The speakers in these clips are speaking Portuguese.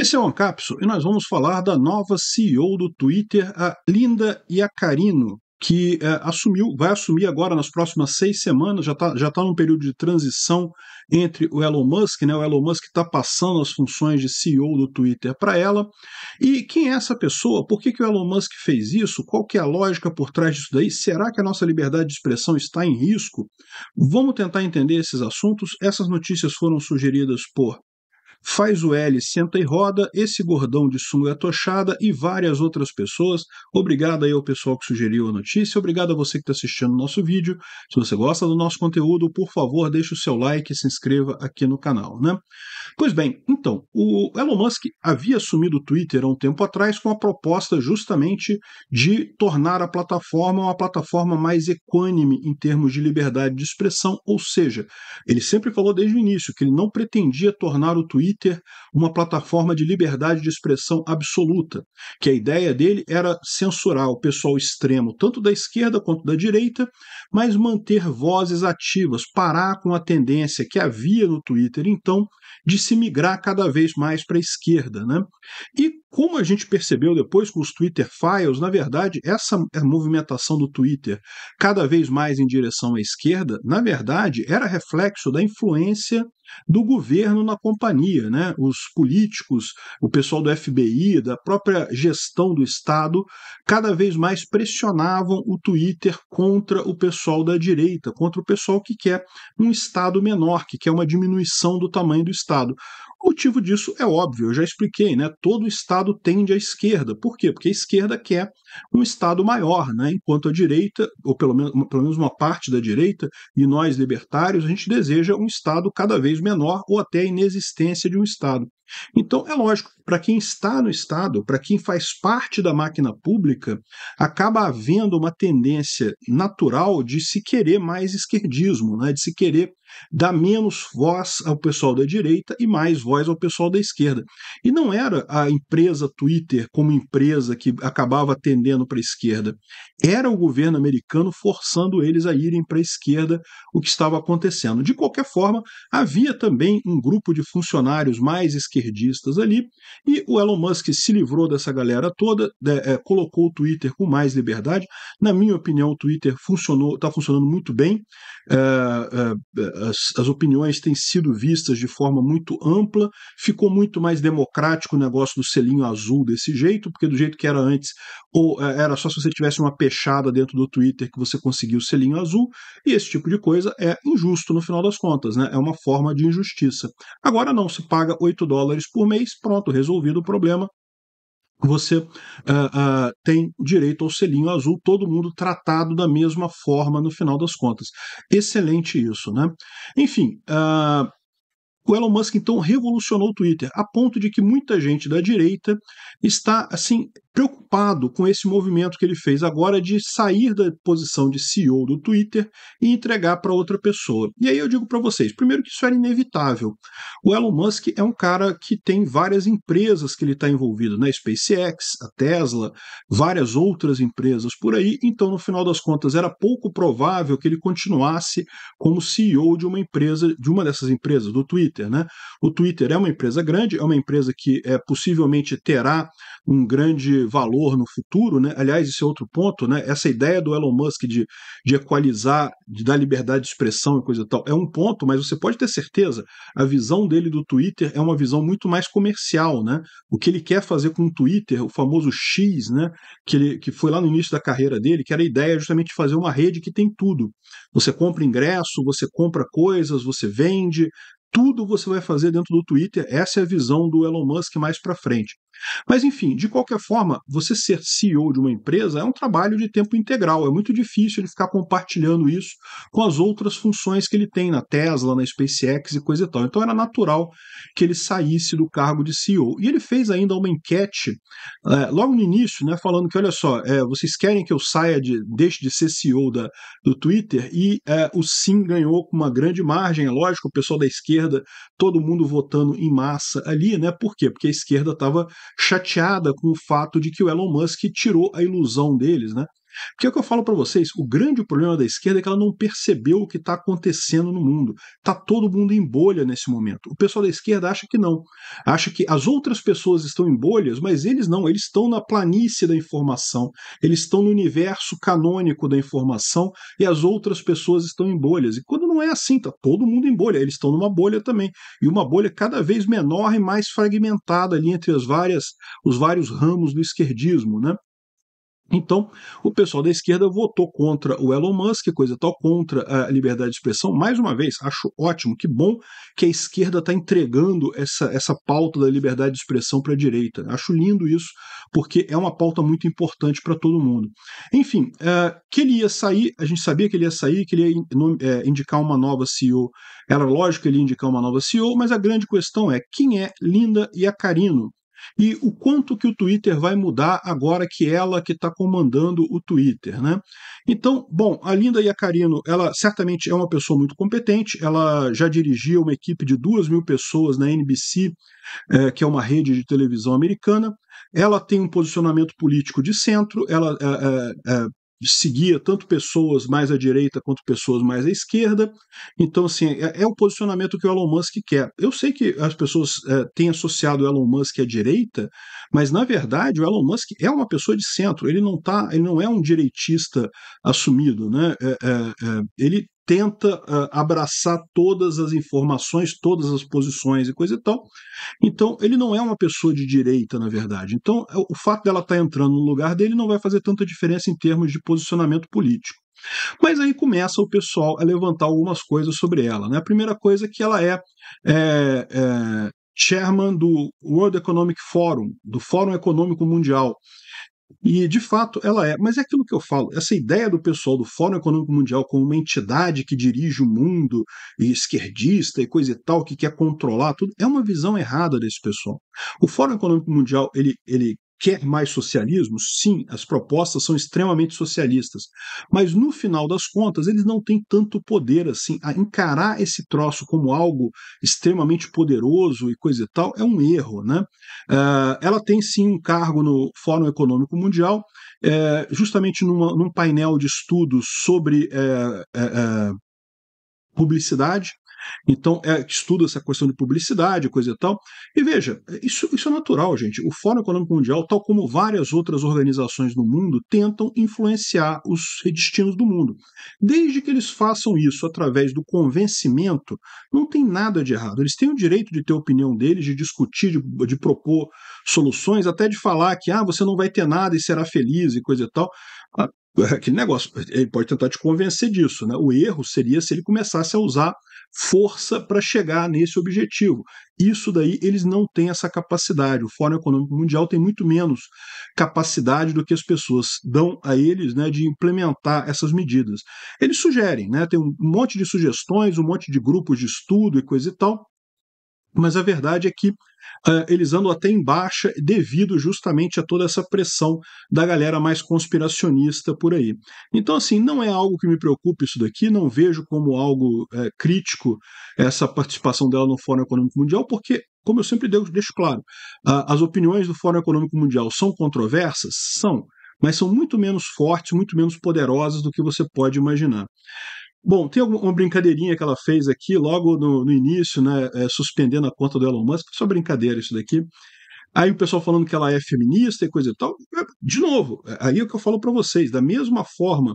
Esse é o Ancapso e nós vamos falar da nova CEO do Twitter, a Linda Iacarino, que é, assumiu, vai assumir agora nas próximas seis semanas, já está já tá num período de transição entre o Elon Musk, né? O Elon Musk está passando as funções de CEO do Twitter para ela. E quem é essa pessoa? Por que, que o Elon Musk fez isso? Qual que é a lógica por trás disso daí? Será que a nossa liberdade de expressão está em risco? Vamos tentar entender esses assuntos. Essas notícias foram sugeridas por faz o L, senta e roda, esse gordão de sunga é tochada e várias outras pessoas. Obrigado aí ao pessoal que sugeriu a notícia, obrigado a você que está assistindo o nosso vídeo. Se você gosta do nosso conteúdo, por favor, deixe o seu like e se inscreva aqui no canal, né? Pois bem, então, o Elon Musk havia assumido o Twitter há um tempo atrás com a proposta justamente de tornar a plataforma uma plataforma mais equânime em termos de liberdade de expressão, ou seja, ele sempre falou desde o início que ele não pretendia tornar o Twitter Twitter uma plataforma de liberdade de expressão absoluta, que a ideia dele era censurar o pessoal extremo, tanto da esquerda quanto da direita, mas manter vozes ativas, parar com a tendência que havia no Twitter então de se migrar cada vez mais para a esquerda. Né? E como a gente percebeu depois com os Twitter Files, na verdade, essa é movimentação do Twitter cada vez mais em direção à esquerda, na verdade, era reflexo da influência do governo na companhia, né? Os políticos, o pessoal do FBI, da própria gestão do Estado, cada vez mais pressionavam o Twitter contra o pessoal da direita, contra o pessoal que quer um Estado menor, que quer uma diminuição do tamanho do Estado. O motivo disso é óbvio, eu já expliquei, né? Todo Estado tende à esquerda. Por quê? Porque a esquerda quer um Estado maior, né? Enquanto a direita, ou pelo menos, pelo menos uma parte da direita, e nós libertários, a gente deseja um Estado cada vez menor ou até a inexistência de um Estado. Então, é lógico, para quem está no Estado, para quem faz parte da máquina pública, acaba havendo uma tendência natural de se querer mais esquerdismo, né? de se querer dá menos voz ao pessoal da direita e mais voz ao pessoal da esquerda. E não era a empresa Twitter como empresa que acabava atendendo para a esquerda, era o governo americano forçando eles a irem para a esquerda o que estava acontecendo. De qualquer forma, havia também um grupo de funcionários mais esquerdistas ali e o Elon Musk se livrou dessa galera toda, né, é, colocou o Twitter com mais liberdade. Na minha opinião, o Twitter funcionou, está funcionando muito bem. É, é, é as, as opiniões têm sido vistas de forma muito ampla, ficou muito mais democrático o negócio do selinho azul desse jeito, porque do jeito que era antes, ou é, era só se você tivesse uma pechada dentro do Twitter que você conseguia o selinho azul, e esse tipo de coisa é injusto no final das contas, né? É uma forma de injustiça. Agora não, se paga 8 dólares por mês, pronto, resolvido o problema, você uh, uh, tem direito ao selinho azul, todo mundo tratado da mesma forma no final das contas. Excelente isso, né? Enfim, uh, o Elon Musk então revolucionou o Twitter, a ponto de que muita gente da direita está assim preocupado com esse movimento que ele fez agora de sair da posição de CEO do Twitter e entregar para outra pessoa. E aí eu digo para vocês, primeiro que isso era inevitável. O Elon Musk é um cara que tem várias empresas que ele está envolvido, né? SpaceX, a Tesla, várias outras empresas por aí. Então, no final das contas, era pouco provável que ele continuasse como CEO de uma empresa, de uma dessas empresas do Twitter. Twitter. Né? O Twitter é uma empresa grande, é uma empresa que é, possivelmente terá um grande valor no futuro. Né? Aliás, esse é outro ponto, né? essa ideia do Elon Musk de, de equalizar, de dar liberdade de expressão e coisa e tal, é um ponto, mas você pode ter certeza, a visão dele do Twitter é uma visão muito mais comercial. Né? O que ele quer fazer com o Twitter, o famoso X, né? que, ele, que foi lá no início da carreira dele, que era a ideia justamente de fazer uma rede que tem tudo. Você compra ingresso, você compra coisas, você vende, tudo você vai fazer dentro do Twitter. Essa é a visão do Elon Musk mais para frente. Mas enfim, de qualquer forma, você ser CEO de uma empresa é um trabalho de tempo integral. É muito difícil ele ficar compartilhando isso com as outras funções que ele tem na Tesla, na SpaceX e coisa e tal. Então era natural que ele saísse do cargo de CEO. E ele fez ainda uma enquete é, logo no início, né, falando que olha só, é, vocês querem que eu saia de deixe de ser CEO da, do Twitter e é, o sim ganhou com uma grande margem. É lógico, o pessoal da esquerda esquerda, todo mundo votando em massa ali, né? Por quê? Porque a esquerda estava chateada com o fato de que o Elon Musk tirou a ilusão deles, né? Porque é o que eu falo para vocês, o grande problema da esquerda é que ela não percebeu o que está acontecendo no mundo. está todo mundo em bolha nesse momento. O pessoal da esquerda acha que não. Acha que as outras pessoas estão em bolhas, mas eles não, eles estão na planície da informação, eles estão no universo canônico da informação e as outras pessoas estão em bolhas. E quando não é assim, está todo mundo em bolha, eles estão numa bolha também. E uma bolha cada vez menor e mais fragmentada ali entre as várias os vários ramos do esquerdismo, né? Então, o pessoal da esquerda votou contra o Elon Musk, coisa tal, contra a liberdade de expressão. Mais uma vez, acho ótimo, que bom que a esquerda está entregando essa, essa pauta da liberdade de expressão para a direita. Acho lindo isso, porque é uma pauta muito importante para todo mundo. Enfim, é, que ele ia sair, a gente sabia que ele ia sair, que ele ia é, indicar uma nova CEO. Era lógico que ele ia indicar uma nova CEO, mas a grande questão é quem é Linda e e o quanto que o Twitter vai mudar agora que ela que está comandando o Twitter, né? Então, bom, a Linda Iacarino, ela certamente é uma pessoa muito competente, ela já dirigia uma equipe de duas mil pessoas na NBC, é, eh, que é uma rede de televisão americana, ela tem um posicionamento político de centro, ela é, é, seguia tanto pessoas mais à direita quanto pessoas mais à esquerda. Então, assim, é, é o posicionamento que o Elon Musk quer. Eu sei que as pessoas é, têm associado o Elon Musk à direita, mas na verdade o Elon Musk é uma pessoa de centro. Ele não tá, ele não é um direitista assumido, né? É, é, é ele tenta uh, abraçar todas as informações, todas as posições e coisa e tal. Então, ele não é uma pessoa de direita, na verdade. Então, é o fato dela estar tá entrando no lugar dele não vai fazer tanta diferença em termos de posicionamento político. Mas aí começa o pessoal a levantar algumas coisas sobre ela. Né? A primeira coisa é que ela é, é, é chairman do World Economic Forum, do Fórum Econômico Mundial, e, de fato, ela é. Mas é aquilo que eu falo, essa ideia do pessoal do Fórum Econômico Mundial como uma entidade que dirige o mundo, e esquerdista e coisa e tal, que quer controlar tudo, é uma visão errada desse pessoal. O Fórum Econômico Mundial, ele, ele quer mais socialismo? Sim, as propostas são extremamente socialistas. Mas no final das contas, eles não têm tanto poder assim. A ah, encarar esse troço como algo extremamente poderoso e coisa e tal é um erro. Né? Uh, ela tem sim um cargo no Fórum Econômico Mundial, é, justamente numa, num painel de estudos sobre é, é, publicidade então, é, estuda essa questão de publicidade, coisa e tal. E veja, isso, isso é natural, gente. O Fórum Econômico Mundial, tal como várias outras organizações no mundo, tentam influenciar os destinos do mundo. Desde que eles façam isso através do convencimento, não tem nada de errado. Eles têm o direito de ter a opinião deles, de discutir, de, de propor soluções, até de falar que ah, você não vai ter nada e será feliz e coisa e tal ah, aquele negócio, ele pode tentar te convencer disso, né? O erro seria se ele começasse a usar força para chegar nesse objetivo. Isso daí eles não têm essa capacidade. O Fórum Econômico Mundial tem muito menos capacidade do que as pessoas dão a eles né, de implementar essas medidas. Eles sugerem, né, tem um monte de sugestões, um monte de grupos de estudo e coisa e tal, mas a verdade é que uh, eles andam até em baixa devido justamente a toda essa pressão da galera mais conspiracionista por aí. Então, assim, não é algo que me preocupe isso daqui, não vejo como algo uh, crítico essa participação dela no Fórum Econômico Mundial, porque, como eu sempre deixo claro, uh, as opiniões do Fórum Econômico Mundial são controversas? São mas são muito menos fortes, muito menos poderosas do que você pode imaginar. Bom, tem uma brincadeirinha que ela fez aqui logo no, no início, né, é, suspendendo a conta do Elon Musk, só brincadeira isso daqui. Aí o pessoal falando que ela é feminista e coisa e tal. É, de novo, é, aí é o que eu falo para vocês, da mesma forma,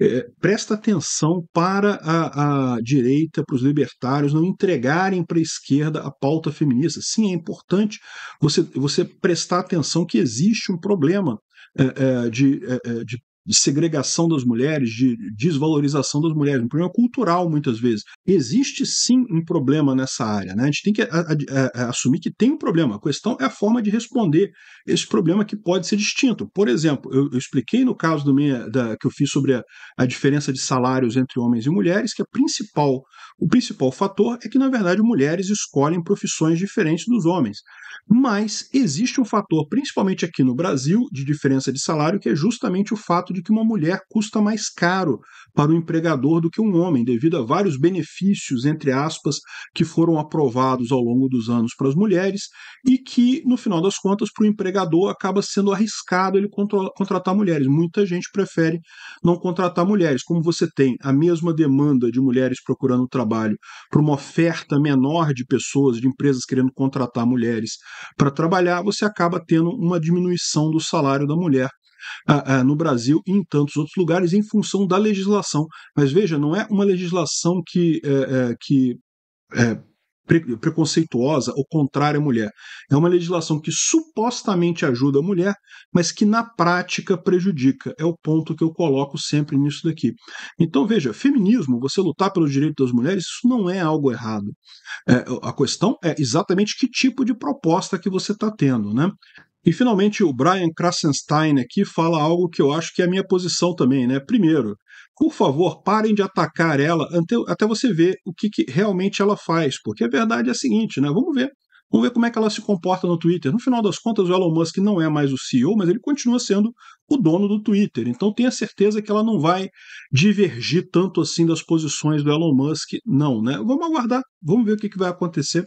é, presta atenção para a, a direita, para os libertários não entregarem para a esquerda a pauta feminista. Sim, é importante você, você prestar atenção que existe um problema é, é, de, é, é de de segregação das mulheres, de desvalorização das mulheres, um problema cultural muitas vezes. Existe sim um problema nessa área, né? A gente tem que a, a, a, assumir que tem um problema. A questão é a forma de responder esse problema que pode ser distinto. Por exemplo, eu, eu expliquei no caso do minha, da, que eu fiz sobre a, diferença de salários entre homens e mulheres que a principal, o principal fator é que na verdade mulheres escolhem profissões diferentes dos homens. Mas existe um fator, principalmente aqui no Brasil, de diferença de salário que é justamente o fato fato de que uma mulher custa mais caro para o empregador do que um homem, devido a vários benefícios, entre aspas, que foram aprovados ao longo dos anos para as mulheres e que, no final das contas, para o empregador acaba sendo arriscado ele contratar mulheres. Muita gente prefere não contratar mulheres. Como você tem a mesma demanda de mulheres procurando trabalho para uma oferta menor de pessoas, de empresas querendo contratar mulheres para trabalhar, você acaba tendo uma diminuição do salário da mulher no Brasil e em tantos outros lugares em função da legislação. Mas veja, não é uma legislação que, é, é, que é, preconceituosa ou contrária à mulher. É uma legislação que supostamente ajuda a mulher, mas que na prática prejudica. É o ponto que eu coloco sempre nisso daqui. Então, veja, feminismo, você lutar pelo direito das mulheres, isso não é algo errado. É, a questão é exatamente que tipo de proposta que você está tendo. Né? E finalmente o Brian Krasenstein aqui fala algo que eu acho que é a minha posição também, né? Primeiro, por favor, parem de atacar ela até você ver o que, que realmente ela faz, porque a verdade é a seguinte, né? Vamos ver. Vamos ver como é que ela se comporta no Twitter. No final das contas, o Elon Musk não é mais o CEO, mas ele continua sendo o dono do Twitter. Então tenha certeza que ela não vai divergir tanto assim das posições do Elon Musk, não, né? Vamos aguardar, vamos ver o que, que vai acontecer.